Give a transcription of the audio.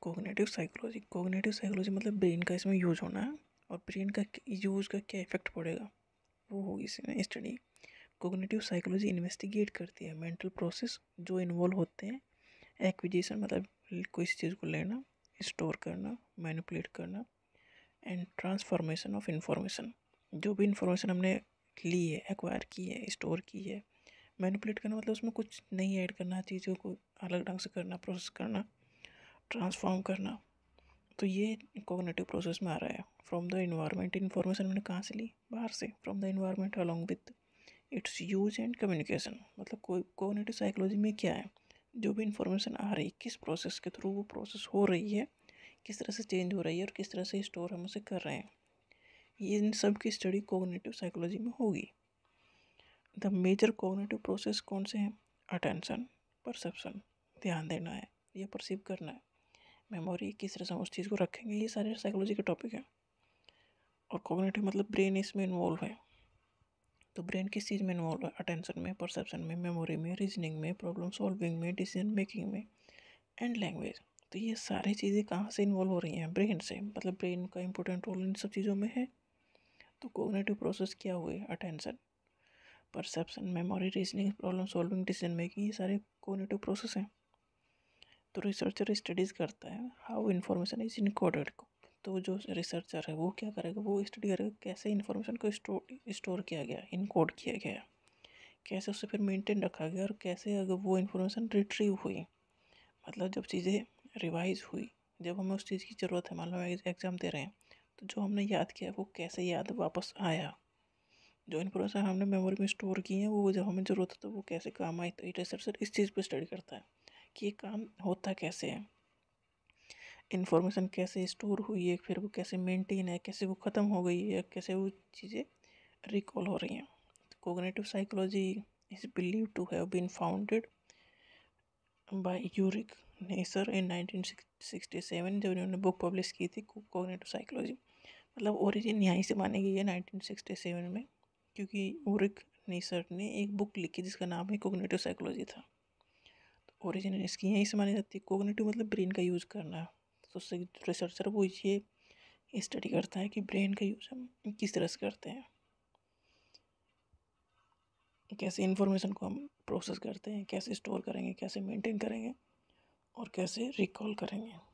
cognitive psychology cognitive psychology मतलब brain का इसमें यूज होना है और ब्रेन का यूज़ का क्या इफेक्ट पड़ेगा वो होगी इसमें स्टडी कोगनेटिव साइकोलॉजी इन्वेस्टिगेट करती है मेंटल प्रोसेस जो इन्वॉल्व होते हैं एक्विजिशन मतलब इस चीज़ को लेना स्टोर करना मैनिपुलेट करना एंड ट्रांसफॉर्मेशन ऑफ इंफॉर्मेशन जो भी इंफॉर्मेशन हमने ली है एक्वायर की है स्टोर की है मैनिपुलेट करना मतलब उसमें कुछ नहीं ऐड करना चीज़ों को अलग ढंग से करना प्रोसेस करना ट्रांसफॉर्म करना तो ये कोगनेटिव प्रोसेस में आ रहा है फ्रॉम द इन्वायरमेंट इन्फॉर्मेशन मैंने कहाँ से ली बाहर से from the environment along with its use and communication मतलब कोई कोगनेटिव साइकोलॉजी में क्या है जो भी इन्फॉर्मेशन आ रही है किस प्रोसेस के थ्रू वो प्रोसेस हो रही है किस तरह से चेंज हो रही है और किस तरह से स्टोर हम उसे कर रहे हैं ये इन सब की स्टडी कोगनेटिव साइकोलॉजी में होगी द मेजर कोगनेटिव प्रोसेस कौन से हैं अटेंशन परसेप्शन ध्यान देना है या परसीव करना है मेमोरी किस तरह से हम उस चीज़ को रखेंगे ये सारे साइकोलॉजी के टॉपिक हैं और कॉग्नेटिव मतलब ब्रेन इसमें इन्वॉल्व है तो ब्रेन किस चीज़ में इन्वॉल्व है अटेंशन में परसेप्शन में मेमोरी में रीजनिंग में प्रॉब्लम सॉल्विंग में डिसीजन मेकिंग में एंड लैंग्वेज तो ये सारी चीज़ें कहाँ से इन्वॉल्व हो रही हैं ब्रेन से मतलब ब्रेन का इंपॉर्टेंट रोल इन सब चीज़ों में है तो कोग्नेटिव प्रोसेस क्या हुए attention perception memory reasoning problem solving decision making ये सारे कोग्नेटिव प्रोसेस हैं तो रिसर्चर स्टडीज़ करता है हाउ इन्फॉर्मेशन इज इनकोडेड को तो जो रिसर्चर है वो क्या करेगा वो स्टडी करेगा कैसे इन्फॉर्मेशन को स्टोर स्टोर किया गया इनकोड किया गया कैसे उसे फिर मेंटेन रखा गया और कैसे अगर वो इन्फॉर्मेशन रिट्रीव हुई मतलब जब चीज़ें रिवाइज हुई जब हमें उस चीज़ की ज़रूरत है मान लो एग्ज़ाम दे रहे हैं तो जो हमने याद किया वो कैसे याद वापस आया जो इन्फॉर्मेशन हमने मेमोरी में स्टोर की है वो जब हमें ज़रूरत है तो वो कैसे काम आई तो ये रिसर्चर इस चीज़ पर स्टडी करता है कि ये काम होता कैसे है इन्फॉर्मेशन कैसे स्टोर हुई है फिर वो कैसे मेंटेन है कैसे वो ख़त्म हो गई है कैसे वो चीज़ें रिकॉल हो रही हैं cognitive psychology is believe to have been founded by Ulric Neisser in 1967 जब इन्होंने बुक पब्लिश की थी कोगनेटिव साइकोलॉजी मतलब ओरिजिन यहीं से मानी गई है 1967 में क्योंकि यूरिक नेसर ने एक बुक लिखी जिसका नाम ही कोगनेटिव साइकोलॉजी था ओरिजिन इसकी यहीं से मानी जाती है कोगनेटिव मतलब ब्रेन का यूज़ करना तो उससे रिसर्चर वो ये स्टडी करता है कि ब्रेन का यूज़ हम किस तरह से करते हैं कैसे इन्फॉर्मेशन को हम प्रोसेस करते हैं कैसे स्टोर करेंगे कैसे मेंटेन करेंगे और कैसे रिकॉल करेंगे